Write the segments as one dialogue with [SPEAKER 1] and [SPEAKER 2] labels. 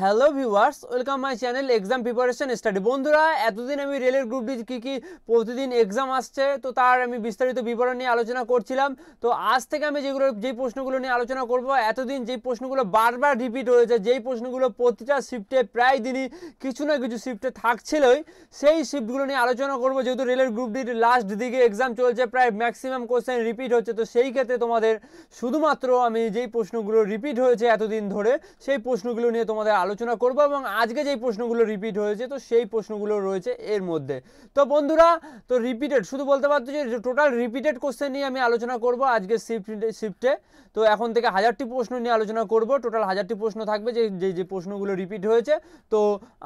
[SPEAKER 1] hello viewers welcome my channel exam preparation study বন্ধুরা এতদিন আমি রেলের গ্রুপ ডি কী কী প্রতিদিন এক্সাম আসছে তো তার আমি বিস্তারিত বিবরণ নিয়ে আলোচনা করছিলাম তো আজ থেকে আমি যেগুলো যেই প্রশ্নগুলো নিয়ে আলোচনা করব এতদিন যেই প্রশ্নগুলো বারবার রিপিট হয়েছে যেই প্রশ্নগুলো প্রতিটা শিফটে প্রায় দিনই কিছু না কিছু শিফটে থাকছিলই সেই শিফটগুলো নিয়ে আলোচনা করব যেহেতু রেলের গ্রুপ ডির লাস্ট দিকে এক্সাম চলছে প্রায় ম্যাক্সিমাম কোশ্চেন রিপিট হচ্ছে তো সেই ক্ষেত্রে তোমাদের শুধুমাত্র আমি যেই প্রশ্নগুলো রিপিট হয়েছে এতদিন ধরে সেই প্রশ্নগুলো নিয়ে তোমাদের আলোচনা করব এবং আজকে যেই প্রশ্নগুলো রিপিট হয়েছে তো সেই প্রশ্নগুলো রয়েছে এর মধ্যে তো বন্ধুরা তো রিপিটেড শুধু বলতে পারতো যে টোটাল রিপিটেড কোশ্চেন নিয়ে আমি আলোচনা করব আজকে শিফট শিফটে তো এখন থেকে হাজারটি প্রশ্ন নিয়ে আলোচনা করব টোটাল হাজারটি প্রশ্ন থাকবে যে যে যে প্রশ্নগুলো রিপিট হয়েছে তো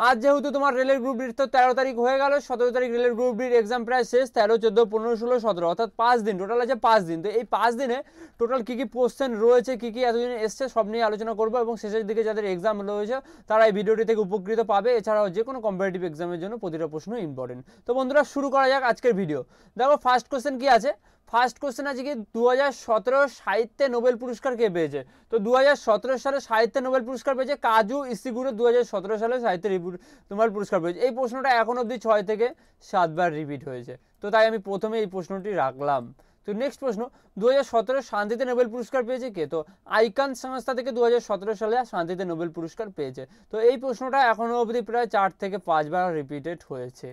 [SPEAKER 1] আজ যেহেতু তোমার রেলের গ্রুপ ডির তো তেরো তারিখ হয়ে গেল সতেরো তারিখ রেলের গ্রুপ ডির এক্সাম প্রায় শেষ তেরো চোদ্দো পনেরো ষোলো সতেরো অর্থাৎ পাঁচ দিন টোটাল আছে পাঁচ দিন তো এই পাঁচ দিনে টোটাল কী কী কোশ্চেন রয়েছে কী কী এতদিন এসছে সব নিয়ে আলোচনা করবো এবং শেষের দিকে যাদের এক্সাম রয়েছে তারা এই ভিডিওটি থেকে উপকৃত পাবে এছাড়াও যে কোনো কম্পিটিভ এক্সামের জন্য প্রতিটা প্রশ্ন ইম্পর্টেন্ট তো বন্ধুরা শুরু করা যাক আজকের ভিডিও দেখো ফার্স্ট কোশ্চেন কি আছে ফার্স্ট কোশ্চেন আছে কি দু হাজার সাহিত্যে নোবেল পুরস্কার কে পেয়েছে তো দু সালে সাহিত্যে নোবেল পুরস্কার পেয়েছে কাজু ইসিগুরো দু সালে সাহিত্যে নোবেল পুরস্কার পেয়েছে এই প্রশ্নটা এখন অবধি ছয় থেকে সাতবার রিপিট হয়েছে তো তাই আমি প্রথমে এই প্রশ্নটি রাখলাম তো নেক্সট প্রশ্ন দু শান্তিতে নোবেল পুরস্কার পেয়েছে কে তো আইকান সংস্থা থেকে দু সালে শান্তিতে নোবেল পুরস্কার পেয়েছে তো এই প্রশ্নটা এখনও অবধি প্রায় চার থেকে পাঁচবার রিপিটেড হয়েছে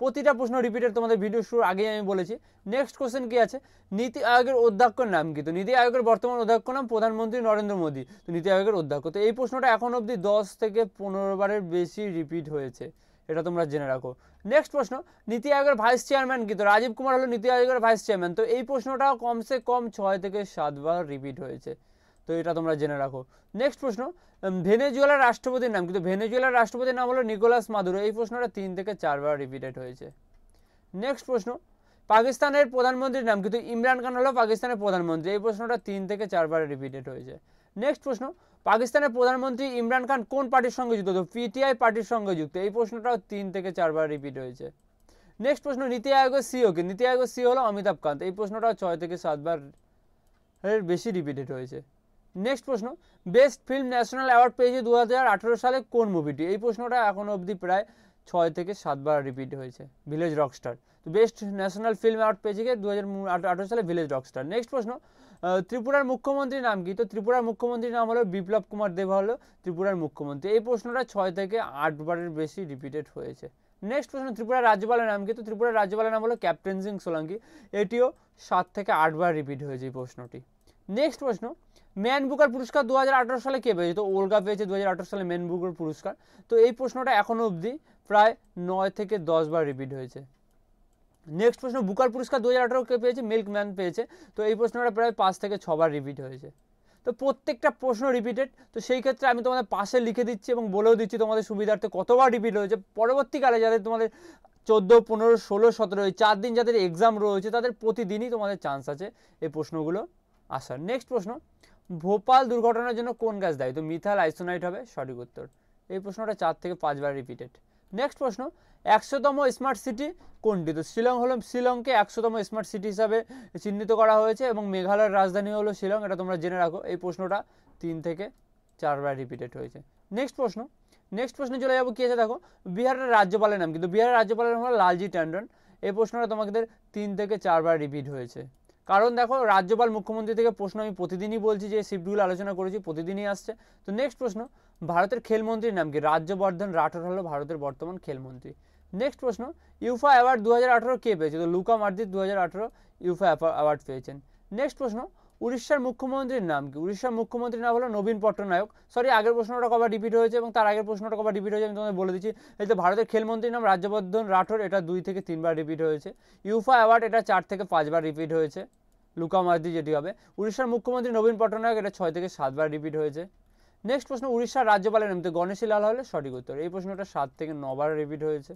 [SPEAKER 1] প্রতিটা প্রশ্ন রিপিটেড তোমাদের ভিডিও শুরুর আগেই আমি বলেছি নেক্সট কোশ্চেন কি আছে নীতি আয়োগের অধ্যক্ষ নাম কি তো নীতি আয়োগের বর্তমান অধ্যক্ষ নাম প্রধানমন্ত্রী নরেন্দ্র মোদী তো নীতি আয়োগের অধ্যক্ষ তো এই প্রশ্নটা এখন অবধি দশ থেকে পনেরো বারের বেশি রিপিট হয়েছে এটা তোমরা জেনে রাখো নেক্সট প্রশ্ন নীতি আয়োগের ভাইস চেয়ারম্যান কিন্তু রাজীব কুমার হলো নীতি আয়োগের ভাইস চেয়ারম্যান তো এই প্রশ্নটা কমসে কম ছয় থেকে সাতবার রিপিট হয়েছে তো এটা তোমরা জেনে রাখো নেক্সট প্রশ্ন ভেনেজুয়েলার রাষ্ট্রপতির নাম কিন্তু ভেনেজুয়েলার রাষ্ট্রপতির নাম হলো নিকোলাস মাদুরো এই প্রশ্নটা তিন থেকে চারবার রিপিটেড হয়েছে নেক্সট প্রশ্ন পাকিস্তানের প্রধানমন্ত্রীর নাম কিন্তু ইমরান খান হলো পাকিস্তানের প্রধানমন্ত্রী এই প্রশ্নটা তিন থেকে চারবার রিপিটেড হয়েছে নেক্সট প্রশ্ন পাকিস্তানের প্রধানমন্ত্রী ইমরান খান কোন পার্টির সঙ্গে যুক্ত পিটিআই পার্টির সঙ্গে যুক্ত এই প্রশ্নটাও তিন থেকে চারবার রিপিট হয়েছে নেক্সট প্রশ্ন নীতি আয়োগের সিও e কে নীতি আয়োগের সিও e হলো অমিতাভ কান্ত এই প্রশ্নটাও ছয় থেকে সাতবার এর বেশি রিপিটেড হয়েছে নেক্সট প্রশ্ন বেস্ট ফিল্ম ন্যাশনাল অ্যাওয়ার্ড পেয়েছে দু সালে কোন মুভিটি এই প্রশ্নটা এখনও অবধি প্রায় ছয় থেকে সাতবার রিপিট হয়েছে ভিলেজ রকস্টার তো বেস্ট ন্যাশনাল ফিল্ম অ্যাওয়ার্ড পেয়েছে গিয়ে দু হাজার সালে ভিলেজ রকস্টার নেক্সট প্রশ্ন ত্রিপুরার মুখ্যমন্ত্রীর নাম কি তো ত্রিপুরার মুখ্যমন্ত্রীর নাম হলো বিপ্লব কুমার দেব হলো ত্রিপুরার মুখ্যমন্ত্রী এই প্রশ্নটা ছয় থেকে আটবারের বেশি রিপিটেড হয়েছে নেক্সট প্রশ্ন ত্রিপুরার রাজ্যপালের নাম কি তো ত্রিপুরার রাজ্যপালের নাম হলো ক্যাপ্টেন সিং সোলাঙ্কি এটিও সাত থেকে আটবার রিপিট হয়েছে এই প্রশ্নটি নেক্সট প্রশ্ন ম্যান বুকার পুরস্কার দু সালে কে পেয়েছে তো ওলগা পেয়েছে দু সালে ম্যান বুকার পুরস্কার তো এই প্রশ্নটা এখনও অবধি প্রায় নয় থেকে দশ বার রিপিট হয়েছে নেক্সট প্রশ্ন বুকার পুরস্কার দু হাজার আঠারো কে পেয়েছে মিল্কম্যান পেয়েছে তো এই প্রশ্নটা প্রায় পাঁচ থেকে ছবার রিপিট হয়েছে তো প্রত্যেকটা প্রশ্ন রিপিটেড তো সেই ক্ষেত্রে আমি তোমাদের পাশে লিখে দিচ্ছি এবং বলেও দিচ্ছি তোমাদের সুবিধার্থে কতবার রিপিট হয়েছে পরবর্তীকালে যাদের তোমাদের চোদ্দো পনেরো ষোলো সতেরো এই চার দিন যাদের এক্সাম রয়েছে তাদের প্রতিদিনই তোমাদের চান্স আছে এই প্রশ্নগুলো আসার নেক্সট প্রশ্ন ভোপাল দুর্ঘটনার জন্য কোন গ্যাস দায়ী তো মিথাল আইসোনাইট হবে সঠিক উত্তর এই প্রশ্নটা চার থেকে পাঁচবার রিপিটেড নেক্সট প্রশ্ন একশোতম স্মার্ট সিটি কোনটি তো শিলং হলো শিলংকে একশোতম স্মার্ট সিটি হিসাবে চিহ্নিত করা হয়েছে এবং মেঘালয়ের রাজধানী হলো শিলং এটা তোমরা জেনে রাখো এই প্রশ্নটা তিন থেকে চারবার রিপিটেড হয়েছে নেক্সট প্রশ্ন নেক্সট প্রশ্নে চলে যাবো কি আছে দেখো বিহারের রাজ্যপালের নাম কিন্তু বিহারের রাজ্যপালের নাম হলো লালজি ট্যান্ডন এই প্রশ্নটা তোমাদের তিন থেকে চারবার রিপিট হয়েছে কারণ দেখো রাজ্যপাল মুখ্যমন্ত্রী থেকে প্রশ্ন আমি প্রতিদিনই বলছি যে শিফটগুলো আলোচনা করেছি প্রতিদিনই আসছে তো নেক্সট প্রশ্ন ভারতের খেলমন্ত্রীর নাম কি রাজ্যবর্ধন রাঠোর হলো ভারতের বর্তমান খেলমন্ত্রী নেক্সট প্রশ্ন ইউফা অ্যাওয়ার্ড দু হাজার কে পেয়েছে তো লুকা মার্দিত দু হাজার ইউফা অ্যাওয়ার্ড পেয়েছেন নেক্সট প্রশ্ন উড়িষ্যার মুখ্যমন্ত্রীর নাম কি উড়িষ্যার মুখ্যমন্ত্রীর নাম হলো নবীন পট্টনায়ক সরি আগের প্রশ্নটা কবার রিপিট হয়েছে এবং তার আগের প্রশ্নটা কবার রিপিট হয়েছে আমি তোমাকে বলে দিচ্ছি এই তো ভারতের খেলমন্ত্রীর নাম রাজ্যবর্ধন রাঠোর এটা দুই থেকে তিনবার রিপিট হয়েছে ইউফা অ্যাওয়ার্ড এটা চার থেকে পাঁচবার রিপিট হয়েছে লুকামার্দি যেটি হবে উড়িষ্যার মুখ্যমন্ত্রী নবীন পট্টনায়ক এটা ছয় থেকে সাতবার রিপিট হয়েছে নেক্সট প্রশ্ন উড়িষ্যার রাজ্যপালের নামতে গণেশী লাল হলে সঠিক উত্তর এই প্রশ্নটা সাত থেকে নবার রিপিট হয়েছে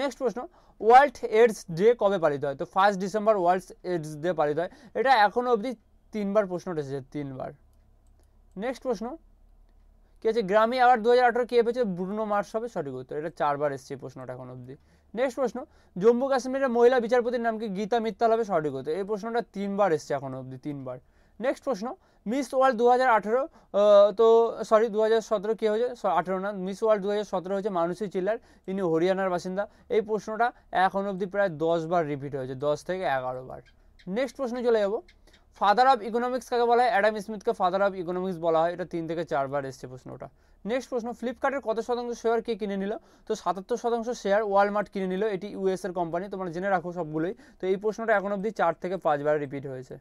[SPEAKER 1] নেক্সট প্রশ্ন ওয়ার্ল্ড এইডস ডে কবে পালিত হয় তো first December world AIDS day পালিত হয় এটা এখনও অবধি তিনবার প্রশ্ন উঠেছে তিনবার নেক্সট প্রশ্ন কি আছে গ্রামী অ্যাওয়ার্ড দু হাজার আঠারো কে পেয়েছে ব্রুনো মার্স হবে সঠিক উত্তর এটা চারবার এসছে প্রশ্নটা এখন অবধি নেক্সট প্রশ্ন জম্মু কাশ্মীরের মহিলা বিচারপতির নাম কি গীতা মিত্তাল হবে সঠিক হতো এই প্রশ্নটা তিনবার এসছে এখনো অবধি তিনবার নেক্সট প্রশ্ন মিস ওয়ার্ল্ড দু তো সরি দু হাজার সতেরো কী হয়েছে আঠেরো না মিস ওয়ার্ল্ড দু হাজার সতেরো হয়েছে মানুষই চিল্লার ইনি হরিয়ানার বাসিন্দা এই প্রশ্নটা এখন অবধি প্রায় দশবার রিপিট হয়েছে দশ থেকে এগারো বার নেক্সট প্রশ্নে চলে যাবো ফাদার অফ ইকোনমিক্স কাকে বলা হয় অ্যাডাম স্মিথকে ফাদার অফ ইকোনমিক্স বলা হয় এটা তিন থেকে চারবার এসছে প্রশ্নটা নেক্সট প্রশ্ন ফ্লিপকার্টের কত শতাংশ শেয়ার কে কিনে নিল তো সাতাত্তর শতাংশ শেয়ার ওয়ালমার্ট কিনে নিল এটি এর কোম্পানি তোমরা জেনে রাখো সবগুলোই তো এই প্রশ্নটা এখন অবধি চার থেকে পাঁচবার রিপিট হয়েছে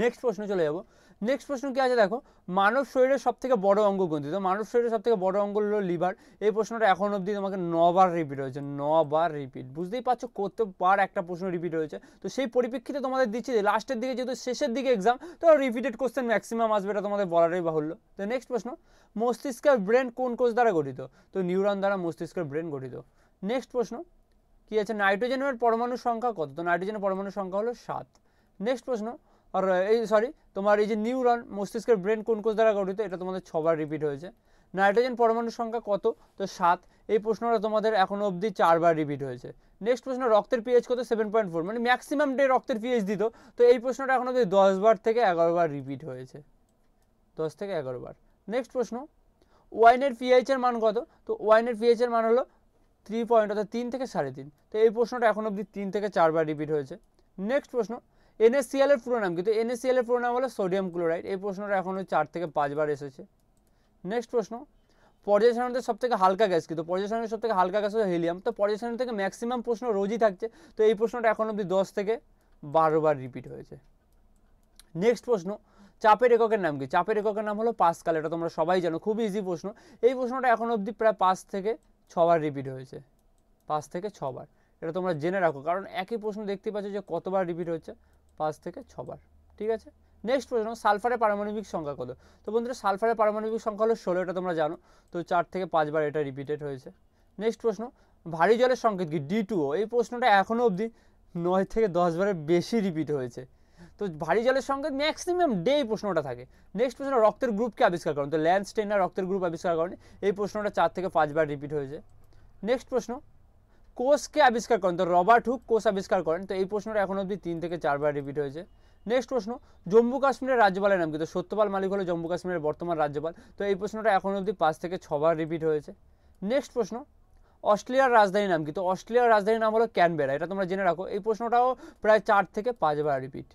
[SPEAKER 1] নেক্সট প্রশ্ন চলে যাবো নেক্সট প্রশ্ন কি আছে দেখো মানব শরীরের সবথেকে বড় অঙ্গ কোনটি তো মানব শরীরের সবথেকে বড় অঙ্গ হলো লিভার এই প্রশ্নটা এখন অবধি তোমাকে নবার রিপিট হয়েছে নবার রিপিট বুঝতেই পারছো কতবার একটা প্রশ্ন রিপিট হয়েছে তো সেই পরিপ্রেক্ষিতে তোমাদের দিচ্ছি লাস্টের দিকে যেহেতু শেষের দিকে এক্সাম তো রিপিটেড কোশ্চেন ম্যাক্সিমাম আসবে এটা তোমাদের বলারই বাহুল্য তো নেক্সট প্রশ্ন মস্তিষ্কের ব্রেন কোন কোষ দ্বারা গঠিত তো নিউরন দ্বারা মস্তিষ্কের ব্রেন গঠিত নেক্সট প্রশ্ন কী আছে নাইট্রোজেনের পরমাণু সংখ্যা কত তো নাইট্রোজেনের পরমাণু সংখ্যা হলো সাত নেক্সট প্রশ্ন আর এই সরি তোমার এই যে নিউরন মস্তিষ্কের ব্রেন কোন কোষ দ্বারা গঠিত এটা তোমাদের ছবার রিপিট হয়েছে নাইট্রোজেন পরমাণুর সংখ্যা কত তো সাত এই প্রশ্নটা তোমাদের এখনও অবধি চারবার রিপিট হয়েছে নেক্সট প্রশ্ন রক্তের পিএইচ কত সেভেন পয়েন্ট ফোর মানে ম্যাক্সিমাম ডে রক্তের পিএইচ দিত তো এই প্রশ্নটা এখন অবধি দশবার থেকে এগারোবার রিপিট হয়েছে দশ থেকে এগারোবার নেক্সট প্রশ্ন ওয়াইনের পিএইচের মান কত তো ওয়াইনের পিএইচের মান হলো থ্রি পয়েন্ট অর্থাৎ তিন থেকে সাড়ে তিন তো এই প্রশ্নটা এখন অবধি তিন থেকে চারবার রিপিট হয়েছে নেক্সট প্রশ্ন এনএসসিএল এর পুরো নাম কিন্তু এনএসসিএল এর পুরো নাম হলো সোডিয়াম ক্লোরাইড এই প্রশ্নটা এখনো চার থেকে পাঁচবার এসেছে নেক্সট প্রশ্ন পর্যায় সারণীদের সব থেকে হালকা গ্যাস কিন্তু পর্যায় সারণীর সব থেকে হালকা গ্যাস হচ্ছে হিলিয়াম তো পর্যায় সারণী থেকে ম্যাক্সিমাম প্রশ্ন রোজই থাকছে তো এই প্রশ্নটা এখন অবধি দশ থেকে বারোবার রিপিট হয়েছে নেক্সট প্রশ্ন চাপের এককের নাম কি চাপের এককের নাম হলো পাসকাল এটা তোমরা সবাই জানো খুবই ইজি প্রশ্ন এই প্রশ্নটা এখন অবধি প্রায় পাঁচ থেকে ছবার রিপিট হয়েছে পাঁচ থেকে ছবার এটা তোমরা জেনে রাখো কারণ একই প্রশ্ন দেখতে পাচ্ছ যে কতবার রিপিট হচ্ছে পাঁচ থেকে ছবার ঠিক আছে নেক্সট প্রশ্ন সালফারের পারমাণবিক সংখ্যা কত তো বন্ধুরা সালফারের পারমাণবিক সংখ্যা হলো ষোলো এটা তোমরা জানো তো চার থেকে পাঁচবার এটা রিপিটেড হয়েছে নেক্সট প্রশ্ন ভারী জলের সংকেত কি ডি টুও এই প্রশ্নটা এখনও অবধি নয় থেকে দশবারের বেশি রিপিট হয়েছে তো ভারী জলের সংকেত ম্যাক্সিমাম ডে এই প্রশ্নটা থাকে নেক্সট প্রশ্ন রক্তের গ্রুপকে আবিষ্কার করেন তো ল্যান্ডস্টেইনার রক্তের গ্রুপ আবিষ্কার করেন এই প্রশ্নটা চার থেকে পাঁচবার রিপিট হয়েছে নেক্সট প্রশ্ন কোষকে আবিষ্কার করেন তো রবার্ট হুক কোষ আবিষ্কার করেন তো এই প্রশ্নটা এখন অবধি তিন থেকে চারবার রিপিট হয়েছে নেক্সট প্রশ্ন জম্মু কাশ্মীরের রাজ্যপালের নাম কিন্তু সত্যপাল মালিক হলো জম্মু কাশ্মীরের বর্তমান রাজ্যপাল তো এই প্রশ্নটা এখন অবধি পাঁচ থেকে ছবার রিপিট হয়েছে নেক্সট প্রশ্ন অস্ট্রেলিয়ার রাজধানীর নাম কিন্তু অস্ট্রেলিয়ার রাজধানীর নাম হলো ক্যানবেরা এটা তোমরা জেনে রাখো এই প্রশ্নটাও প্রায় চার থেকে পাঁচবার রিপিট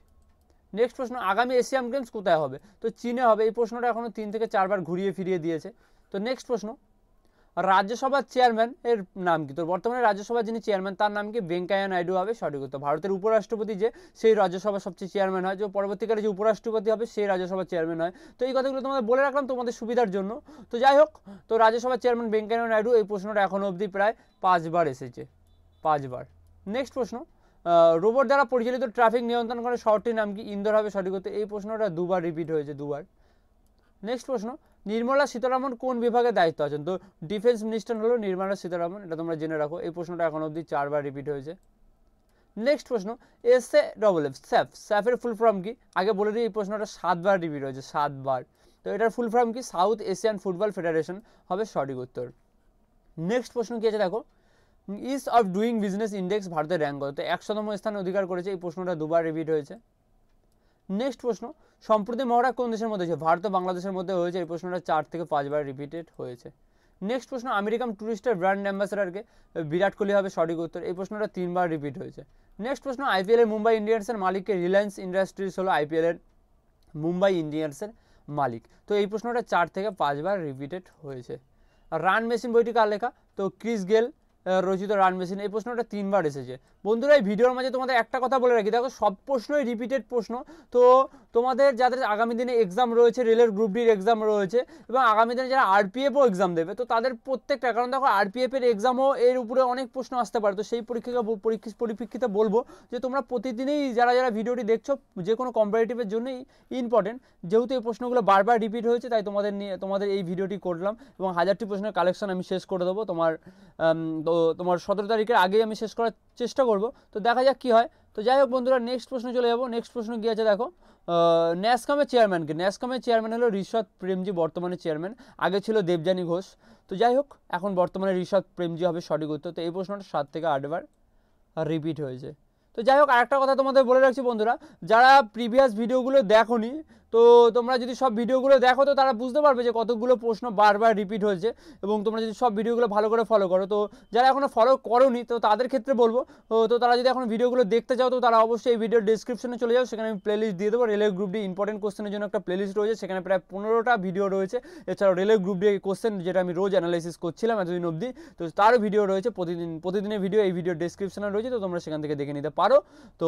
[SPEAKER 1] নেক্সট প্রশ্ন আগামী এশিয়ান গেমস কোথায় হবে তো চীনে হবে এই প্রশ্নটা এখনও তিন থেকে চারবার ঘুরিয়ে ফিরিয়ে দিয়েছে তো নেক্সট প্রশ্ন রাজ্যসভার চেয়ারম্যান এর নাম কি তো বর্তমানে রাজ্যসভার যিনি চেয়ারম্যান তার নাম কি ভেঙ্কাইয়া নাইডু হবে সঠিক উত্তর ভারতের উপরাষ্ট্রপতি যে সেই রাজ্যসভার সবচেয়ে চেয়ারম্যান হয় যে পরবর্তীকালে যে উপরাষ্ট্রপতি হবে সেই রাজ্যসভার চেয়ারম্যান হয় তো এই কথাগুলো তোমাদের বলে রাখলাম তোমাদের সুবিধার জন্য তো যাই হোক তো রাজ্যসভার চেয়ারম্যান ভেঙ্কাইয়া নাইডু এই প্রশ্নটা এখনও অবধি প্রায় পাঁচবার এসেছে পাঁচবার নেক্সট প্রশ্ন রোবট দ্বারা পরিচালিত ট্রাফিক নিয়ন্ত্রণ করে শহরটির নাম কি ইন্দোর হবে সঠিক উত্তর এই প্রশ্নটা দুবার রিপিট হয়েছে দুবার নেক্সট প্রশ্ন নির্মলা সীতারামন কোন বিভাগে দায়িত্ব আছেন তো ডিফেন্স মিনিস্টার হলো নির্মলা সীতারামন এটা তোমরা জেনে রাখো এই প্রশ্নটা এখন অবধি চারবার রিপিট হয়েছে নেক্সট প্রশ্ন S A double F SAFF স্যাফের ফুল ফর্ম কি আগে বলে দিই এই প্রশ্নটা সাতবার রিপিট হয়েছে সাতবার তো এটার ফুল ফর্ম কি সাউথ এশিয়ান ফুটবল ফেডারেশন হবে সঠিক উত্তর নেক্সট প্রশ্ন কী আছে দেখো ease of doing business index ভারতের র্যাঙ্ক কত তো একশোতম স্থানে অধিকার করেছে এই প্রশ্নটা দুবার রিপিট হয়েছে নেক্সট প্রশ্ন সম্প্রতি মহড়া কোন দেশের মধ্যে হয়েছে ভারত ও বাংলাদেশের মধ্যে হয়েছে এই প্রশ্নটা চার থেকে পাঁচবার রিপিটেড হয়েছে নেক্সট প্রশ্ন আমেরিকান ট্যুরিস্টের ব্র্যান্ড অ্যাম্বাসেডারকে বিরাট কোহলি হবে সঠিক উত্তর এই প্রশ্নটা তিনবার রিপিট হয়েছে নেক্সট প্রশ্ন আইপিএলের মুম্বাই ইন্ডিয়ান্সের মালিককে রিলায়েন্স ইন্ডাস্ট্রিজ হলো আইপিএলের মুম্বাই ইন্ডিয়ান্সের মালিক তো এই প্রশ্নটা চার থেকে পাঁচবার রিপিটেড হয়েছে রান মেশিন বইটি কার লেখা তো ক্রিস গেল রচিত রান মেশিন এই প্রশ্নটা তিনবার এসেছে বন্ধুরা এই ভিডিওর মাঝে তোমাদের একটা কথা বলে রাখি দেখো সব প্রশ্নই রিপিটেড প্রশ্ন তো তোমাদের যাদের আগামী দিনে এক্সাম রয়েছে রেলের গ্রুপ ডির এক্সাম রয়েছে এবং আগামী দিনে যারা আরপিএফও এক্সাম দেবে তো তাদের প্রত্যেকটা কারণ দেখো আরপিএফের এক্সামও এর উপরে অনেক প্রশ্ন আসতে পারে তো সেই পরীক্ষা পরিপ্রেক্ষিতে বলবো যে তোমরা প্রতিদিনই যারা যারা ভিডিওটি দেখছো যে কোনো কম্পারেটিভের জন্যই ইম্পর্টেন্ট যেহেতু এই প্রশ্নগুলো বারবার রিপিট হয়েছে তাই তোমাদের নিয়ে তোমাদের এই ভিডিওটি করলাম এবং হাজারটি প্রশ্নের কালেকশন আমি শেষ করে দেবো তোমার তো তোমার সতেরো তারিখের আগেই আমি শেষ করার চেষ্টা করব তো দেখা যাক কী হয় তো যাই হোক বন্ধুরা নেক্সট প্রশ্ন চলে যাবো নেক্সট প্রশ্ন কী আছে দেখো ন্যাসকমের চেয়ারম্যানকে ন্যাসকমের চেয়ারম্যান হলো ঋষভ প্রেমজি বর্তমানে চেয়ারম্যান আগে ছিল দেবযানী ঘোষ তো যাই হোক এখন বর্তমানে ঋষভ প্রেমজি হবে সঠিক উত্তর তো এই প্রশ্নটা সাত থেকে আটবার রিপিট হয়েছে তো যাই হোক আরেকটা কথা তোমাদের বলে রাখছি বন্ধুরা যারা প্রিভিয়াস ভিডিওগুলো দেখো তো তোমরা যদি সব ভিডিওগুলো দেখো তো তারা বুঝতে পারবে যে কতগুলো প্রশ্ন বারবার রিপিট হয়েছে এবং তোমরা যদি সব ভিডিওগুলো ভালো করে ফলো করো তো যারা এখনও ফলো করোনি তো তাদের ক্ষেত্রে বলবো তো তারা যদি এখন ভিডিওগুলো দেখতে চাও তো তারা অবশ্যই এই ভিডিও ডিসক্রিপশনে চলে যাও সেখানে আমি প্লেলিস্ট দিয়ে দেবো রেলের গ্রুপ ডি ইম্পর্টেন্ট কোশ্চেনের জন্য একটা প্লেলিস্ট রয়েছে সেখানে প্রায় পনেরোটা ভিডিও রয়েছে এছাড়াও রেলের গ্রুপ ডি কোশ্চেন যেটা আমি রোজ অ্যানালাইসিস করছিলাম এতদিন অবধি তো তারও ভিডিও রয়েছে প্রতিদিন প্রতিদিনের ভিডিও এই ভিডিও ডিসক্রিপশনে রয়েছে তো তোমরা সেখান থেকে দেখে নিতে পারো তো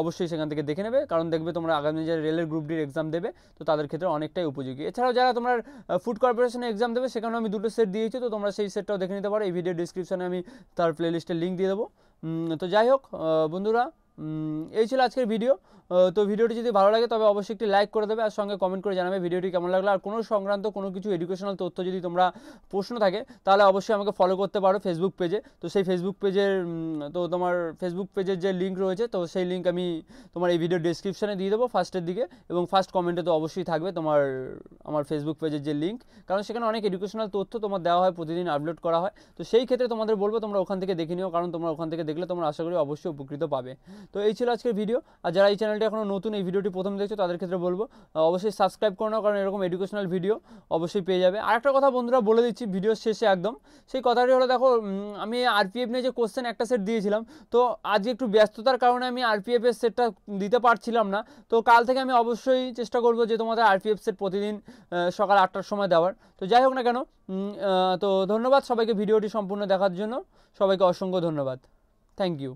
[SPEAKER 1] অবশ্যই সেখান থেকে দেখে নেবে কারণ দেখবে তোমরা আগামী যে রেলের গ্রুপ ডির এক্সাম এক্সাম দেবে তো তাদের ক্ষেত্রে অনেকটাই উপযোগী এছাড়াও যারা তোমার ফুড কর্পোরেশনে এক্সাম দেবে সেখানেও আমি দুটো সেট দিয়েছি তো তোমরা সেই সেটটাও দেখে নিতে পারো এই ভিডিও ডিসক্রিপশানে আমি তার প্লেলিস্টের লিঙ্ক দিয়ে দেবো তো যাই হোক বন্ধুরা এই ছিল আজকের ভিডিও তো ভিডিওটি যদি ভালো লাগে তবে অবশ্যই একটি লাইক করে দেবে আর সঙ্গে কমেন্ট করে জানাবে ভিডিওটি কেমন লাগলো আর কোনো সংক্রান্ত কোনো কিছু এডুকেশনাল তথ্য যদি তোমরা প্রশ্ন থাকে তাহলে অবশ্যই আমাকে ফলো করতে পারো ফেসবুক পেজে তো সেই ফেসবুক পেজের তো তোমার ফেসবুক পেজের যে লিঙ্ক রয়েছে তো সেই লিঙ্ক আমি তোমার এই ভিডিও ডিসক্রিপশানে দিয়ে দেবো ফার্স্টের দিকে এবং ফার্স্ট কমেন্টে তো অবশ্যই থাকবে তোমার আমার ফেসবুক পেজের যে লিঙ্ক কারণ সেখানে অনেক এডুকেশনাল তথ্য তোমার দেওয়া হয় প্রতিদিন আপলোড করা হয় তো সেই ক্ষেত্রে তোমাদের বলবো তোমরা ওখান থেকে দেখে নিও কারণ তোমরা ওখান থেকে দেখলে তোমরা আশা করি অবশ্যই উপকৃত পাবে তো এই ছিল আজকের ভিডিও আর যারা এই চ্যানেলটা এখনও নতুন এই ভিডিওটি প্রথম দেখছো তাদের ক্ষেত্রে বলবো অবশ্যই সাবস্ক্রাইব করো না কারণ এরকম এডুকেশনাল ভিডিও অবশ্যই পেয়ে যাবে আর একটা কথা বন্ধুরা বলে দিচ্ছি ভিডিও শেষে একদম সেই কথাটি হলো দেখো আমি আরপিএফ নিয়ে যে কোশ্চেন একটা সেট দিয়েছিলাম তো আজকে একটু ব্যস্ততার কারণে আমি এর সেটটা দিতে পারছিলাম না তো কাল থেকে আমি অবশ্যই চেষ্টা করব যে তোমাদের আরপিএফ সেট প্রতিদিন সকাল আটটার সময় দেওয়ার তো যাই হোক না কেন তো ধন্যবাদ সবাইকে ভিডিওটি সম্পূর্ণ দেখার জন্য সবাইকে অসংখ্য ধন্যবাদ থ্যাংক ইউ